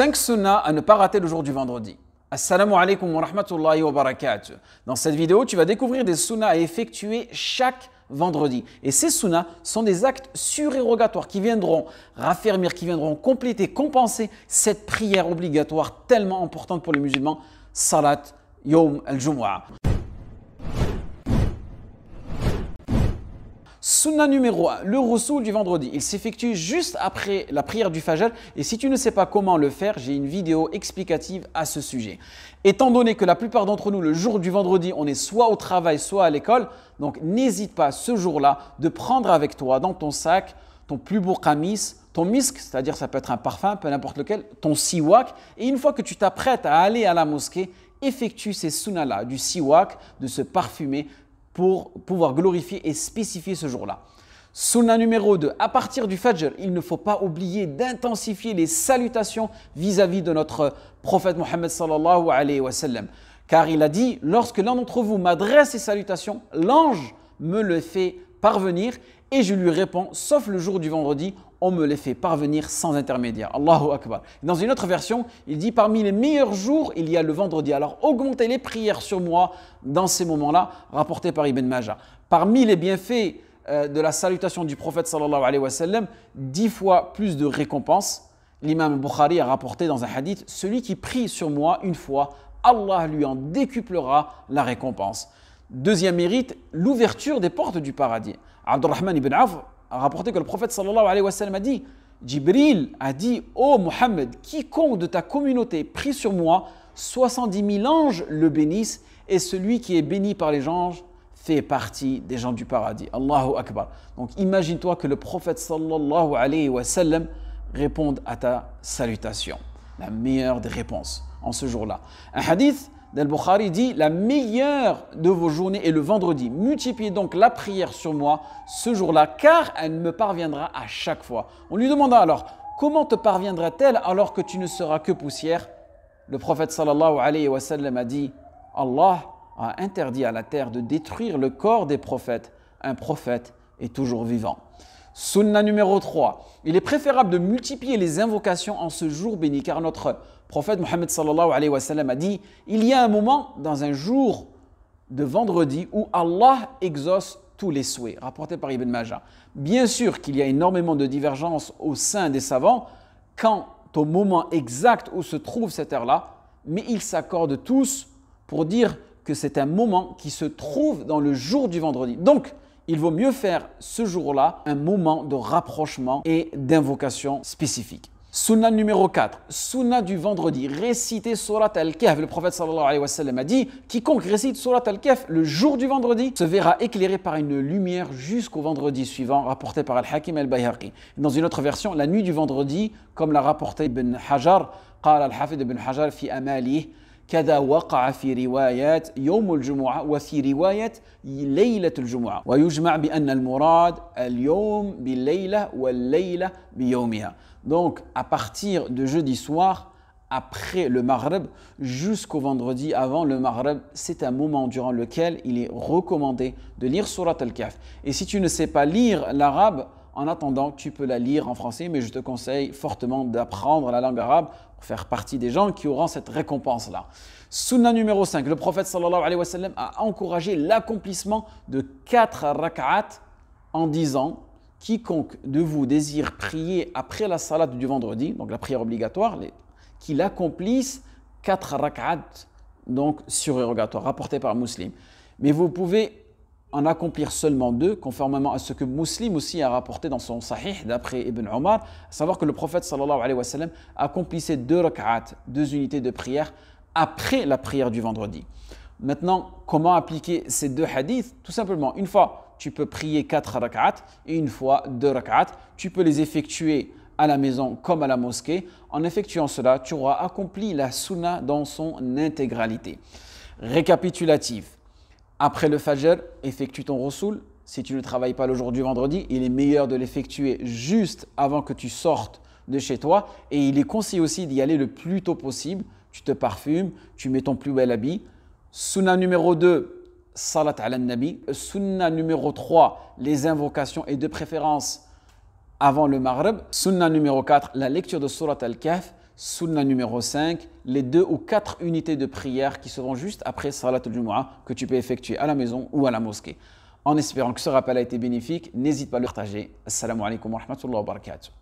5 sunnas à ne pas rater le jour du vendredi. Assalamu alaikum wa rahmatullahi wa barakatuh. Dans cette vidéo, tu vas découvrir des sunnas à effectuer chaque vendredi. Et ces sunnas sont des actes surérogatoires qui viendront raffermir, qui viendront compléter, compenser cette prière obligatoire tellement importante pour les musulmans, Salat Yom al-Jumu'ah. Sunna numéro 1, le roussoul du vendredi. Il s'effectue juste après la prière du Fajr et si tu ne sais pas comment le faire, j'ai une vidéo explicative à ce sujet. Étant donné que la plupart d'entre nous, le jour du vendredi, on est soit au travail, soit à l'école, donc n'hésite pas ce jour-là de prendre avec toi dans ton sac ton plus beau kamis, ton misk, c'est-à-dire ça peut être un parfum, peu n'importe lequel, ton siwak. Et une fois que tu t'apprêtes à aller à la mosquée, effectue ces sunna là du siwak, de se parfumer pour pouvoir glorifier et spécifier ce jour-là. Sunna numéro 2, à partir du Fajr, il ne faut pas oublier d'intensifier les salutations vis-à-vis de notre prophète Mohammed sallallahu alayhi wa sallam. Car il a dit, lorsque l'un d'entre vous m'adresse ses salutations, l'ange me le fait parvenir et je lui réponds, sauf le jour du vendredi, on me les fait parvenir sans intermédiaire. Allahu Akbar. Dans une autre version, il dit parmi les meilleurs jours, il y a le vendredi. Alors augmentez les prières sur moi dans ces moments-là, rapporté par Ibn Majah. Parmi les bienfaits euh, de la salutation du prophète 10 dix fois plus de récompenses. L'imam Bukhari a rapporté dans un hadith Celui qui prie sur moi une fois, Allah lui en décuplera la récompense. Deuxième mérite, l'ouverture des portes du paradis. Abdurrahman ibn Auf a rapporté que le prophète sallallahu alayhi wa sallam a dit Jibril a dit Ô oh Mohammed, quiconque de ta communauté prie sur moi, 70 000 anges le bénissent, et celui qui est béni par les anges fait partie des gens du paradis. Allahu Akbar. Donc imagine-toi que le prophète sallallahu alayhi wa sallam réponde à ta salutation la meilleure des réponses en ce jour-là. Un hadith d'Al-Bukhari dit La meilleure de vos journées est le vendredi. Multipliez donc la prière sur moi ce jour-là, car elle me parviendra à chaque fois. On lui demanda alors Comment te parviendra-t-elle alors que tu ne seras que poussière Le prophète sallallahu alayhi wa sallam a dit Allah a interdit à la terre de détruire le corps des prophètes. Un prophète est toujours vivant. Sunna numéro 3. Il est préférable de multiplier les invocations en ce jour béni, car notre prophète Mohammed sallallahu alayhi wa sallam a dit Il y a un moment dans un jour de vendredi où Allah exauce tous les souhaits, rapporté par Ibn Majah. Bien sûr qu'il y a énormément de divergences au sein des savants quant au moment exact où se trouve cette heure-là, mais ils s'accordent tous pour dire que c'est un moment qui se trouve dans le jour du vendredi. Donc, il vaut mieux faire ce jour-là un moment de rapprochement et d'invocation spécifique. Sunna numéro 4, sunna du vendredi, réciter Surat al-Kahf. Le prophète sallallahu alayhi wa sallam a dit Quiconque récite Surat al-Kahf le jour du vendredi se verra éclairé par une lumière jusqu'au vendredi suivant, rapporté par al-Hakim al-Bayhaqi. Dans une autre version, la nuit du vendredi, comme l'a rapporté Ibn Hajar, al-Hafid ibn Hajar fi amali donc à partir de jeudi soir après le Maghreb jusqu'au vendredi avant le Maghreb, c'est un moment durant lequel il est recommandé de lire Surat al-Kahf. Et si tu ne sais pas lire l'arabe, en attendant, tu peux la lire en français, mais je te conseille fortement d'apprendre la langue arabe pour faire partie des gens qui auront cette récompense-là. Sunna numéro 5, le prophète sallallahu alayhi wa sallam a encouragé l'accomplissement de quatre rak'at en disant Quiconque de vous désire prier après la salat du vendredi, donc la prière obligatoire, qu'il accomplisse quatre rak'at, donc surérogatoire rapporté par un Mais vous pouvez en accomplir seulement deux, conformément à ce que Muslim aussi a rapporté dans son Sahih, d'après Ibn Omar, à savoir que le prophète sallallahu alayhi wa sallam accomplissait deux rak'at, deux unités de prière, après la prière du vendredi. Maintenant, comment appliquer ces deux hadiths Tout simplement, une fois, tu peux prier quatre rak'at, et une fois, deux rak'at. Tu peux les effectuer à la maison comme à la mosquée. En effectuant cela, tu auras accompli la sunna dans son intégralité. Récapitulatif. Après le Fajr, effectue ton Rossoul. Si tu ne travailles pas le jour du vendredi, il est meilleur de l'effectuer juste avant que tu sortes de chez toi. Et il est conseillé aussi d'y aller le plus tôt possible. Tu te parfumes, tu mets ton plus bel habit. Sunna numéro 2, Salat al Nabi. Sunna numéro 3, les invocations et de préférence avant le Maghreb. Sunna numéro 4, la lecture de Surat al-Kahf. Sunna numéro 5, les deux ou quatre unités de prière qui seront juste après Salat al-Jumu'ah que tu peux effectuer à la maison ou à la mosquée. En espérant que ce rappel a été bénéfique, n'hésite pas à le partager. Assalamu alaikum wa rahmatullahi wa barakatuh.